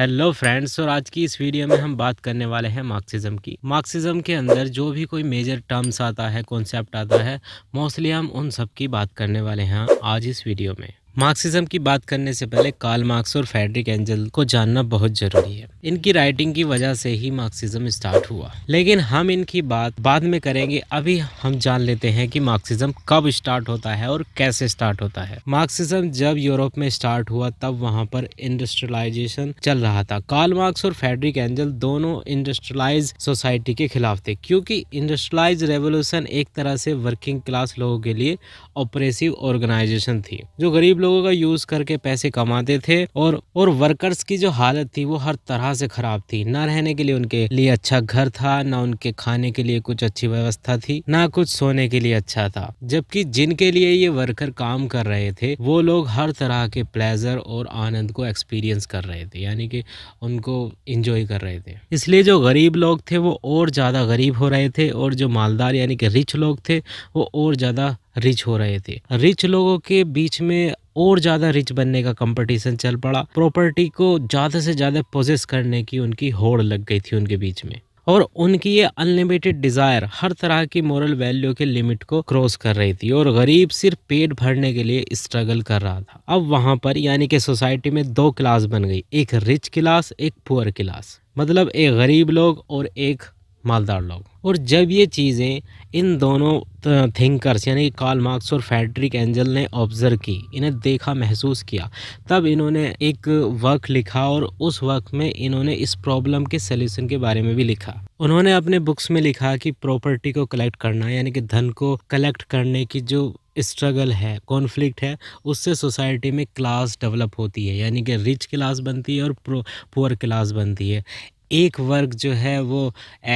Hello friends और आज की इस वीडियो में हम बात करने वाले हैं मार्क्सिज्म की मार्क्सिज्म के अंदर जो भी कोई मेजर टर्म्स आता है कॉन्सेप्ट आता है मोस्टली हम उन सब की बात करने वाले हैं आज इस वीडियो में मार्क्सिज्म की बात करने से पहले कार्ल मार्क्स और फेडरिक एंजल को जानना बहुत जरूरी है इनकी राइटिंग की वजह से ही मार्क्सिज्म स्टार्ट हुआ लेकिन हम इनकी बात बाद में करेंगे अभी हम जान लेते हैं कि मार्क्सिज्म कब स्टार्ट होता है और कैसे स्टार्ट होता है मार्क्सिज्म जब यूरोप में स्टार्ट हुआ तब वहाँ पर इंडस्ट्रियलाइजेशन चल रहा था कार्ल मार्क्स और फेडरिक एंजल दोनों इंडस्ट्रियलाइज सोसाइटी के खिलाफ थे क्योंकि इंडस्ट्रियलाइज रेवोल्यूशन एक तरह से वर्किंग क्लास लोगों के लिए ऑपरेसिव ऑर्गेनाइजेशन थी जो गरीब लोग लोगों का यूज़ करके पैसे कमाते थे और और वर्कर्स की जो हालत थी वो हर तरह से ख़राब थी ना रहने के लिए उनके लिए अच्छा घर था ना उनके खाने के लिए कुछ अच्छी व्यवस्था थी ना कुछ सोने के लिए अच्छा था जबकि जिनके लिए ये वर्कर काम कर रहे थे वो लोग हर तरह के प्लेजर और आनंद को एक्सपीरियंस कर रहे थे यानी कि उनको इंजॉय कर रहे थे इसलिए जो गरीब लोग थे वो और ज़्यादा गरीब हो रहे थे और जो मालदार यानी कि रिच लोग थे वो और ज़्यादा रिच हो रहे थे रिच लोगों के बीच में और ज़्यादा रिच बनने का कंपटीशन चल पड़ा प्रॉपर्टी को ज़्यादा से ज़्यादा पोजेस करने की उनकी होड़ लग गई थी उनके बीच में और उनकी ये अनलिमिटेड डिज़ायर हर तरह की मॉरल वैल्यू के लिमिट को क्रॉस कर रही थी और गरीब सिर्फ पेट भरने के लिए स्ट्रगल कर रहा था अब वहां पर यानी कि सोसाइटी में दो क्लास बन गई एक रिच क्लास एक पुअर क्लास मतलब एक गरीब लोग और एक मालदार लोग और जब ये चीज़ें इन दोनों थिंकर्स यानी कि कार्ल मार्क्स और फैड्रिक एंजल ने ऑब्ज़र्व की इन्हें देखा महसूस किया तब इन्होंने एक वर्क लिखा और उस वर्क में इन्होंने इस प्रॉब्लम के सलूशन के बारे में भी लिखा उन्होंने अपने बुक्स में लिखा कि प्रॉपर्टी को कलेक्ट करना यानी कि धन को कलेक्ट करने की जो स्ट्रगल है कॉन्फ्लिक्ट है उससे सोसाइटी में क्लास डेवलप होती है यानी कि रिच क्लास बनती है और पुअर क्लास बनती है एक वर्ग जो है वो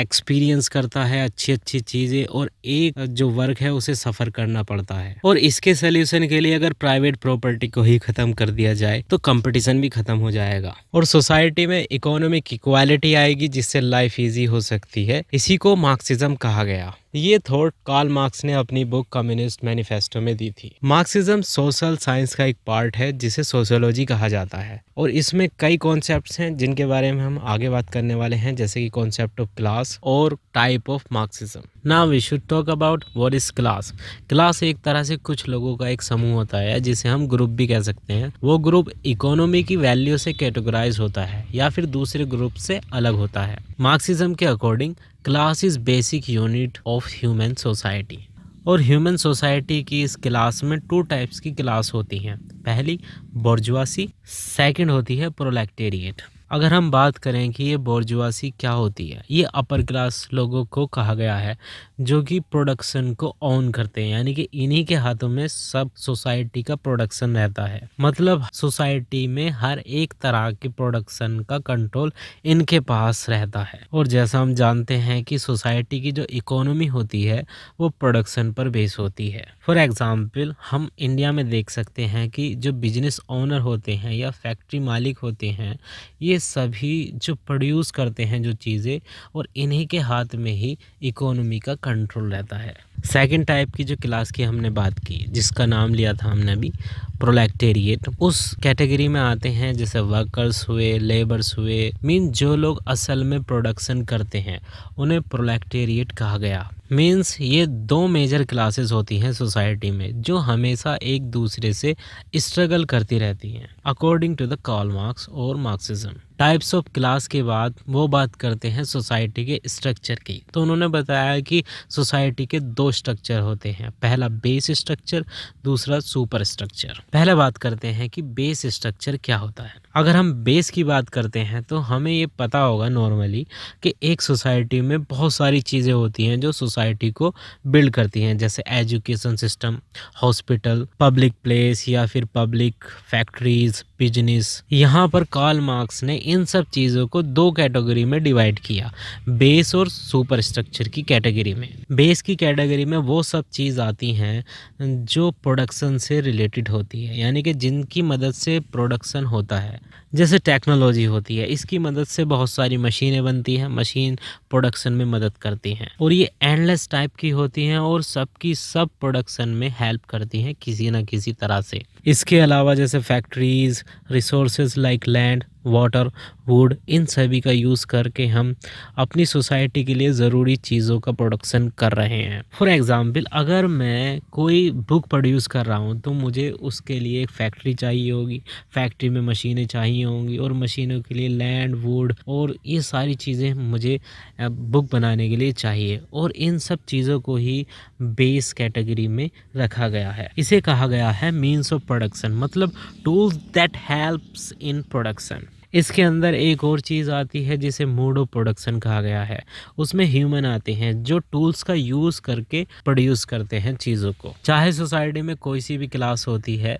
एक्सपीरियंस करता है अच्छी अच्छी चीज़ें और एक जो वर्ग है उसे सफ़र करना पड़ता है और इसके सल्यूशन के लिए अगर प्राइवेट प्रॉपर्टी को ही ख़त्म कर दिया जाए तो कंपटीशन भी ख़त्म हो जाएगा और सोसाइटी में इकोनॉमिक इक्वालिटी आएगी जिससे लाइफ ईजी हो सकती है इसी को मार्क्सिज्म कहा गया ये थॉट कार्ल मार्क्स ने अपनी बुक कम्युनिस्ट मैनिफेस्टो में दी थी मार्क्सिज्म सोशल साइंस का एक पार्ट है जिसे सोशोलॉजी कहा जाता है और इसमें कई कॉन्सेप्ट हैं जिनके बारे में हम आगे बात करने वाले हैं जैसे कि कॉन्सेप्ट ऑफ क्लास और टाइप ऑफ मार्क्सिज्म ना we should talk about what is class class एक तरह से कुछ लोगों का एक समूह होता है जिसे हम ग्रुप भी कह सकते हैं वो ग्रुप इकोनॉमी की वैल्यू से कैटेगराइज होता है या फिर दूसरे ग्रुप से अलग होता है मार्क्सिज्म के according class is basic unit of human society और ह्यूमन सोसाइटी की इस क्लास में टू टाइप्स की क्लास होती हैं पहली बर्जुआसी सेकंड होती है प्रोलेक्टेरिएट अगर हम बात करें कि ये बोर्जुआसी क्या होती है ये अपर क्लास लोगों को कहा गया है जो कि प्रोडक्शन को ऑन करते हैं यानी कि इन्हीं के हाथों में सब सोसाइटी का प्रोडक्शन रहता है मतलब सोसाइटी में हर एक तरह के प्रोडक्शन का कंट्रोल इनके पास रहता है और जैसा हम जानते हैं कि सोसाइटी की जो इकोनॉमी होती है वो प्रोडक्शन पर बेस होती है फॉर एग्ज़ाम्पल हम इंडिया में देख सकते हैं कि जो बिजनेस ओनर होते हैं या फैक्ट्री मालिक होते हैं ये सभी जो प्रोड्यूस करते हैं जो चीज़ें और इन्हीं के हाथ में ही इकोनॉमी का कंट्रोल रहता है सेकंड टाइप की जो क्लास की हमने बात की जिसका नाम लिया था हमने अभी प्रोलेक्टेरिएट उस कैटेगरी में आते हैं जैसे वर्कर्स हुए लेबर्स हुए मीन जो लोग असल में प्रोडक्शन करते हैं उन्हें प्रोलेक्टेरिएट कहा गया मीन्स ये दो मेजर क्लासेस होती हैं सोसाइटी में जो हमेशा एक दूसरे से स्ट्रगल करती रहती हैं according to the Karl Marx और मार्क्सिज्म टाइप्स ऑफ क्लास के बाद वो बात करते हैं सोसाइटी के स्ट्रक्चर की तो उन्होंने बताया कि सोसाइटी के दो स्ट्रक्चर होते हैं पहला बेस स्ट्रक्चर दूसरा सुपर स्ट्रक्चर पहले बात करते हैं कि बेस स्ट्रक्चर क्या होता है अगर हम बेस की बात करते हैं तो हमें ये पता होगा नॉर्मली कि एक सोसाइटी में बहुत सारी चीज़ें होती हैं जो सोसाइटी को बिल्ड करती हैं जैसे education system hospital public place या फिर पब्लिक फैक्ट्रीज़ बिजनेस यहाँ पर कार्ल मार्क्स ने इन सब चीज़ों को दो कैटेगरी में डिवाइड किया बेस और सुपर स्ट्रक्चर की कैटेगरी में बेस की कैटेगरी में वो सब चीज़ आती हैं जो प्रोडक्शन से रिलेटेड होती है यानी कि जिनकी मदद से प्रोडक्शन होता है जैसे टेक्नोलॉजी होती है इसकी मदद से बहुत सारी मशीनें बनती हैं मशीन प्रोडक्शन में मदद करती हैं और ये एंडलेस टाइप की होती हैं और सबकी सब प्रोडक्शन में हेल्प करती हैं किसी ना किसी तरह से इसके अलावा जैसे factories resources like land water wood इन सभी का यूज़ करके हम अपनी सोसाइटी के लिए ज़रूरी चीज़ों का प्रोडक्शन कर रहे हैं फॉर एग्ज़ाम्पल अगर मैं कोई बुक प्रोड्यूस कर रहा हूँ तो मुझे उसके लिए एक फैक्ट्री चाहिए होगी फैक्ट्री में मशीनें चाहिए होंगी और मशीनों के लिए लैंड वुड और ये सारी चीज़ें मुझे बुक बनाने के लिए चाहिए और इन सब चीज़ों को ही बेस कैटेगरी में रखा गया है इसे कहा गया है मीन्स ऑफ प्रोडक्शन मतलब tools that helps in production इसके अंदर एक और चीज़ आती है जिसे मोडो ऑफ प्रोडक्शन कहा गया है उसमें ह्यूमन आते हैं जो टूल्स का यूज़ करके प्रोड्यूस करते हैं चीज़ों को चाहे सोसाइटी में कोई सी भी क्लास होती है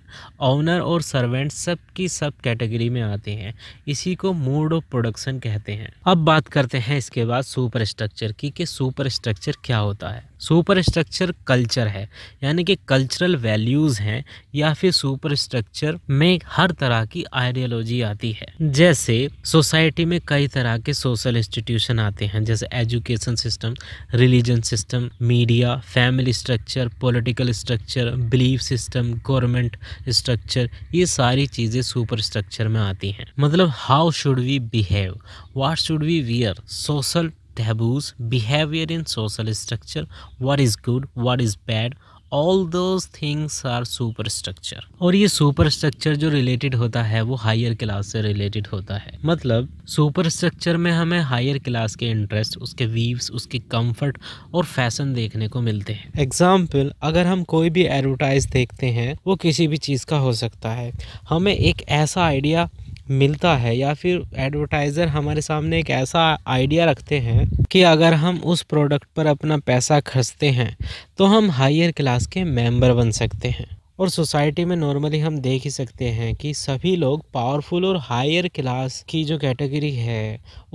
ऑनर और सर्वेंट सब की सब कैटेगरी में आते हैं इसी को मोड ऑफ प्रोडक्शन कहते हैं अब बात करते हैं इसके बाद सुपर स्ट्रक्चर की कि सुपर स्ट्रक्चर क्या होता है सुपर स्ट्रक्चर कल्चर है यानी कि कल्चरल वैल्यूज़ हैं या फिर सुपर स्ट्रक्चर में हर तरह की आइडियोलॉजी आती है जैसे सोसाइटी में कई तरह के सोशल इंस्टीट्यूशन आते हैं जैसे education system religion system media family structure political structure belief system government structure ये सारी चीज़ें सुपर स्ट्रक्चर में आती हैं मतलब how should we behave what should we wear social taboos, behavior in social structure, what is good, what is bad, all those things are superstructure. और ये superstructure जो related होता है वो हायर क्लास से रिलेटेड होता है मतलब सुपर स्ट्रक्चर में हमें हायर क्लास के इंटरेस्ट उसके views, उसके comfort और fashion देखने को मिलते हैं एग्जाम्पल अगर हम कोई भी advertise देखते हैं वो किसी भी चीज़ का हो सकता है हमें एक ऐसा आइडिया मिलता है या फिर एडवर्टाइज़र हमारे सामने एक ऐसा आइडिया रखते हैं कि अगर हम उस प्रोडक्ट पर अपना पैसा खर्चते हैं तो हम हायर क्लास के मेंबर बन सकते हैं और सोसाइटी में नॉर्मली हम देख ही सकते हैं कि सभी लोग पावरफुल और हायर क्लास की जो कैटेगरी है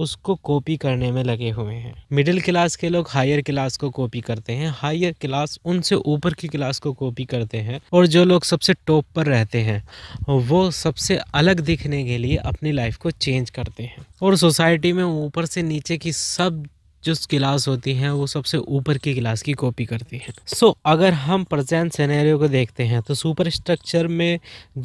उसको कॉपी करने में लगे हुए हैं मिडिल क्लास के लोग हायर क्लास को कॉपी करते हैं हायर क्लास उनसे ऊपर की क्लास को कॉपी करते हैं और जो लोग सबसे टॉप पर रहते हैं वो सबसे अलग दिखने के लिए अपनी लाइफ को चेंज करते हैं और सोसाइटी में ऊपर से नीचे की सब जो क्लास होती हैं वो सबसे ऊपर की क्लास की कॉपी करती हैं सो so, अगर हम प्रजेंट सिनेरियो को देखते हैं तो सुपर स्ट्रक्चर में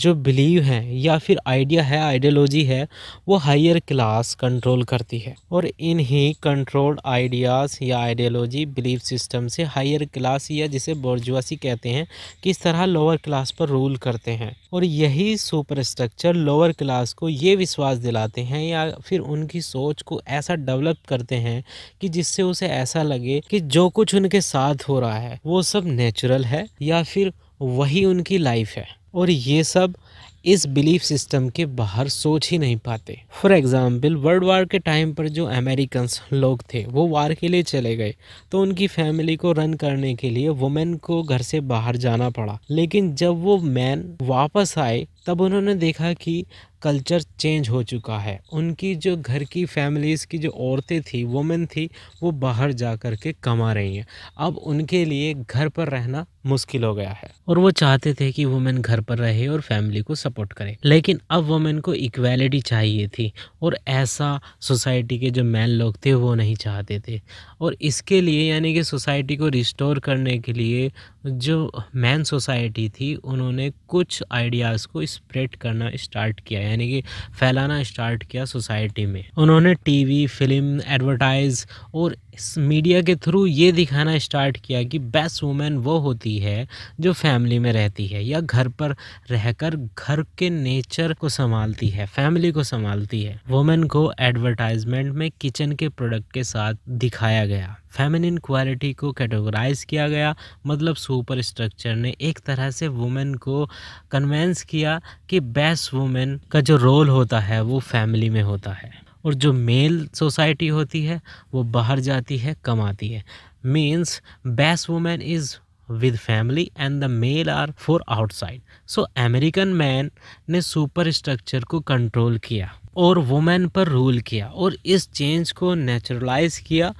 जो बिलीव है या फिर आइडिया है आइडियोलॉजी है वो हायर क्लास कंट्रोल करती है और इन ही कंट्रोल्ड आइडियाज़ या आइडियोलॉजी बिलीव सिस्टम से हायर क्लास या जिसे बोर्जुआसी कहते हैं किस तरह लोअर क्लास पर रूल करते हैं और यही सुपर स्ट्रक्चर लोअर क्लास को ये विश्वास दिलाते हैं या फिर उनकी सोच को ऐसा डेवलप करते हैं कि कि जिससे उसे ऐसा लगे कि जो कुछ उनके साथ हो रहा है वो सब नेचुरल है या फिर वही उनकी लाइफ है और ये सब इस बिलीफ सिस्टम के बाहर सोच ही नहीं पाते फॉर एग्ज़ाम्पल वर्ल्ड वार के टाइम पर जो अमेरिकन लोग थे वो वार के लिए चले गए तो उनकी फैमिली को रन करने के लिए वुमेन को घर से बाहर जाना पड़ा लेकिन जब वो मैन वापस आए तब उन्होंने देखा कि कल्चर चेंज हो चुका है उनकी जो घर की फैमिलीज़ की जो औरतें थी वुमेन थी वो बाहर जा कर के कमा रही हैं अब उनके लिए घर पर रहना मुश्किल हो गया है और वो चाहते थे कि वुमेन घर पर रहे और फैमिली को सपोर्ट करे लेकिन अब वुमेन को इक्वेलिटी चाहिए थी और ऐसा सोसाइटी के जो मैन लोग थे वो नहीं चाहते थे और इसके लिए यानी कि सोसाइटी को रिस्टोर करने के लिए जो मैन सोसाइटी थी उन्होंने कुछ आइडियाज़ को इस स्प्रेड करना स्टार्ट किया यानी कि फैलाना स्टार्ट किया सोसाइटी में उन्होंने टीवी फिल्म एडवर्टाइज और इस मीडिया के थ्रू ये दिखाना स्टार्ट किया कि बेस्ट वूमेन वो होती है जो फैमिली में रहती है या घर पर रहकर घर के नेचर को संभालती है फैमिली को संभालती है वुमेन को एडवर्टाइजमेंट में किचन के प्रोडक्ट के साथ दिखाया गया फेमिनिन क्वालिटी को कैटेगराइज किया गया मतलब सुपर स्ट्रक्चर ने एक तरह से वुमेन को कन्वेंस किया कि बेस्ट वुमेन का जो रोल होता है वो फैमिली में होता है और जो मेल सोसाइटी होती है वो बाहर जाती है कमाती है means best women is with family and the male are for outside so American man ने सुपर स्ट्रक्चर को कंट्रोल किया और वुमेन पर रूल किया और इस चेंज को नेचुरलाइज किया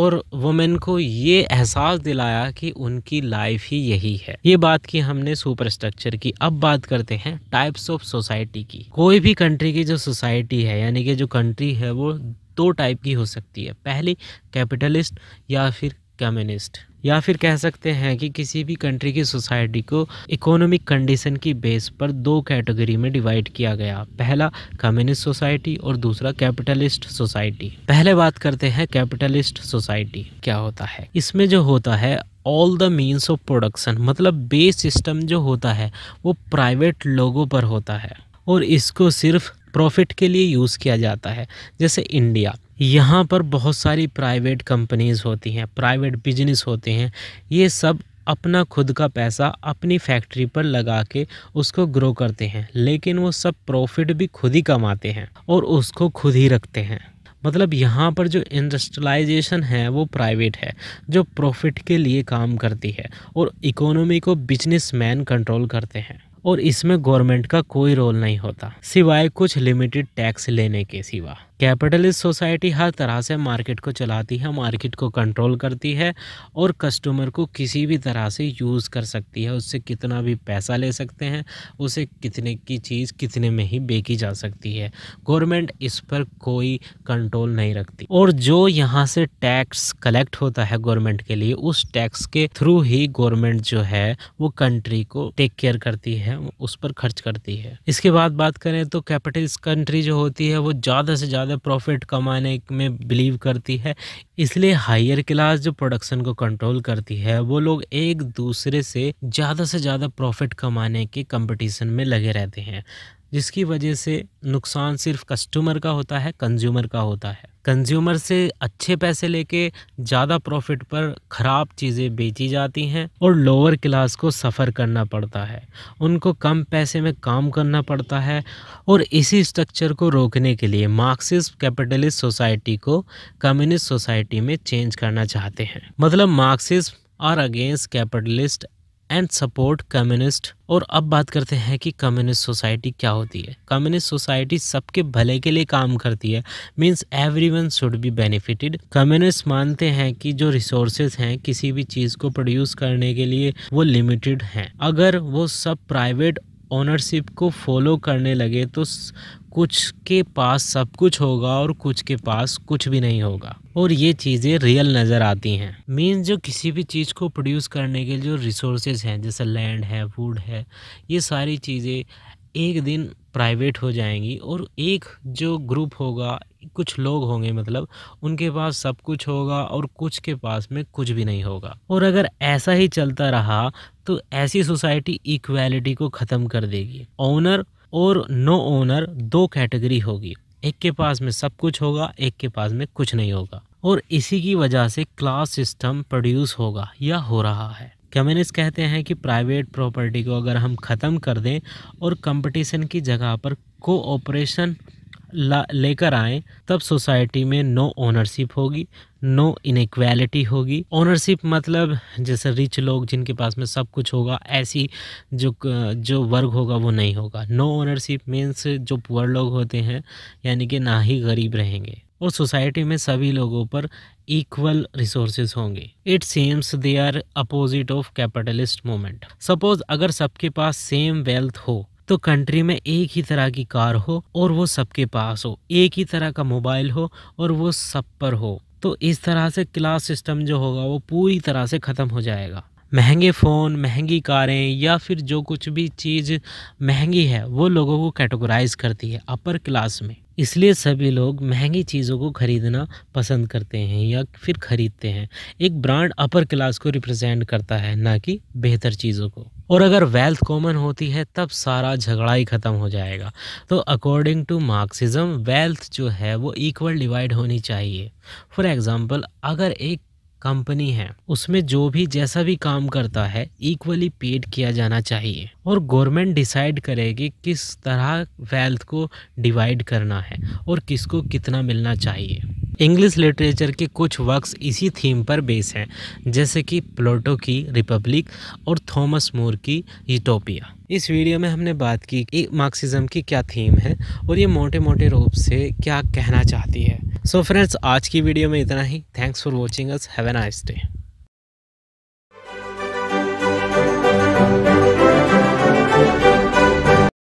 और वुमेन को ये एहसास दिलाया कि उनकी लाइफ ही यही है ये बात की हमने सुपर स्ट्रक्चर की अब बात करते हैं टाइप्स ऑफ सोसाइटी की कोई भी कंट्री की जो सोसाइटी है यानी कि जो कंट्री है वो दो टाइप की हो सकती है पहली कैपिटलिस्ट या फिर कम्युनिस्ट या फिर कह सकते हैं कि किसी भी कंट्री की सोसाइटी को इकोनॉमिक कंडीशन की बेस पर दो कैटेगरी में डिवाइड किया गया पहला कम्युनिस्ट सोसाइटी और दूसरा कैपिटलिस्ट सोसाइटी पहले बात करते हैं कैपिटलिस्ट सोसाइटी क्या होता है इसमें जो होता है all the means of production मतलब बेस सिस्टम जो होता है वो प्राइवेट लोगों पर होता है और इसको सिर्फ प्रॉफिट के लिए यूज़ किया जाता है जैसे इंडिया यहाँ पर बहुत सारी प्राइवेट कंपनीज़ होती हैं प्राइवेट बिजनेस होते हैं ये सब अपना खुद का पैसा अपनी फैक्ट्री पर लगा के उसको ग्रो करते हैं लेकिन वो सब प्रॉफिट भी खुद ही कमाते हैं और उसको खुद ही रखते हैं मतलब यहाँ पर जो इंडस्ट्रियलाइजेशन है वो प्राइवेट है जो प्रॉफिट के लिए काम करती है और इकोनॉमी को बिजनेसमैन कंट्रोल करते हैं और इसमें गवर्नमेंट का कोई रोल नहीं होता सिवाय कुछ लिमिटेड टैक्स लेने के सिवा कैपिटलिस्ट सोसाइटी हर तरह से मार्केट को चलाती है मार्केट को कंट्रोल करती है और कस्टमर को किसी भी तरह से यूज़ कर सकती है उससे कितना भी पैसा ले सकते हैं उसे कितने की चीज़ कितने में ही बेची जा सकती है गवर्नमेंट इस पर कोई कंट्रोल नहीं रखती और जो यहाँ से टैक्स कलेक्ट होता है गवर्नमेंट के लिए उस टैक्स के थ्रू ही गवर्नमेंट जो है वो कंट्री को टेक केयर करती है उस पर खर्च करती है इसके बाद बात करें तो कैपिटलिस्ट कंट्री जो होती है वो ज़्यादा से ज़्यादा ज़्यादा प्रॉफिट कमाने में बिलीव करती है इसलिए हायर क्लास जो प्रोडक्शन को कंट्रोल करती है वो लोग एक दूसरे से ज़्यादा से ज़्यादा प्रॉफिट कमाने के कंपटीशन में लगे रहते हैं जिसकी वजह से नुकसान सिर्फ कस्टमर का होता है कंज्यूमर का होता है कंज्यूमर से अच्छे पैसे लेके ज़्यादा प्रॉफिट पर ख़राब चीज़ें बेची जाती हैं और लोअर क्लास को सफ़र करना पड़ता है उनको कम पैसे में काम करना पड़ता है और इसी स्ट्रक्चर को रोकने के लिए मार्क्सिस्ट कैपिटलिस्ट सोसाइटी को कम्युनिस्ट सोसाइटी में चेंज करना चाहते हैं मतलब Marxist are against capitalist and support communist और अब बात करते हैं कि कम्युनिस्ट सोसाइटी क्या होती है कम्युनिस्ट सोसाइटी सबके भले के लिए काम करती है means everyone should be benefited communist मानते हैं कि जो रिसोर्सेज हैं किसी भी चीज़ को प्रोड्यूस करने के लिए वो लिमिटेड हैं अगर वो सब प्राइवेट ओनरशिप को फॉलो करने लगे तो कुछ के पास सब कुछ होगा और कुछ के पास कुछ भी नहीं होगा और ये चीज़ें रियल नज़र आती हैं मीन्स जो किसी भी चीज़ को प्रोड्यूस करने के जो रिसोर्सेज हैं जैसे लैंड है फूड है ये सारी चीज़ें एक दिन प्राइवेट हो जाएंगी और एक जो ग्रुप होगा कुछ लोग होंगे मतलब उनके पास सब कुछ होगा और कुछ के पास में कुछ भी नहीं होगा और अगर ऐसा ही चलता रहा तो ऐसी सोसाइटी इक्वालिटी को ख़त्म कर देगी ओनर और नो ओनर दो कैटेगरी होगी एक के पास में सब कुछ होगा एक के पास में कुछ नहीं होगा और इसी की वजह से क्लास सिस्टम प्रोड्यूस होगा या हो रहा है कम्युनिस्ट कहते हैं कि प्राइवेट प्रॉपर्टी को अगर हम ख़त्म कर दें और कंपटीशन की जगह पर कोऑपरेशन लेकर आएं तब सोसाइटी में नो ओनरशिप होगी नो इनक्वालिटी होगी ओनरशिप मतलब जैसे रिच लोग जिनके पास में सब कुछ होगा ऐसी जो जो वर्ग होगा वो नहीं होगा नो ओनरशिप मीन्स जो पुअर लोग होते हैं यानी कि ना ही गरीब रहेंगे और सोसाइटी में सभी लोगों पर इक्वल रिसोर्सेज होंगे it seems they are opposite of capitalist moment suppose अगर सबके पास सेम वेल्थ हो तो कंट्री में एक ही तरह की कार हो और वो सबके पास हो एक ही तरह का मोबाइल हो और वो सब पर हो तो इस तरह से क्लास सिस्टम जो होगा वो पूरी तरह से ख़त्म हो जाएगा महंगे फ़ोन महंगी कारें या फिर जो कुछ भी चीज़ महंगी है वो लोगों को कैटेगराइज करती है अपर क्लास में इसलिए सभी लोग महंगी चीज़ों को ख़रीदना पसंद करते हैं या फिर ख़रीदते हैं एक ब्रांड अपर क्लास को रिप्रेजेंट करता है ना कि बेहतर चीज़ों को और अगर वेल्थ कॉमन होती है तब सारा झगड़ा ही ख़त्म हो जाएगा तो अकॉर्डिंग टू मार्क्सिज्म वेल्थ जो है वो इक्वल डिवाइड होनी चाहिए फॉर एग्ज़ाम्पल अगर एक कंपनी है उसमें जो भी जैसा भी काम करता है इक्वली पेड किया जाना चाहिए और गवर्नमेंट डिसाइड करेगी किस तरह वेल्थ को डिवाइड करना है और किसको कितना मिलना चाहिए इंग्लिश लिटरेचर के कुछ वर्क्स इसी थीम पर बेस हैं जैसे कि प्लोटो की रिपब्लिक और थॉमस मोर की यूटोपिया इस वीडियो में हमने बात की कि मार्क्सिज्म की क्या थीम है और ये मोटे मोटे रूप से क्या कहना चाहती है सो so फ्रेंड्स आज की वीडियो में इतना ही thanks for watching us have a nice day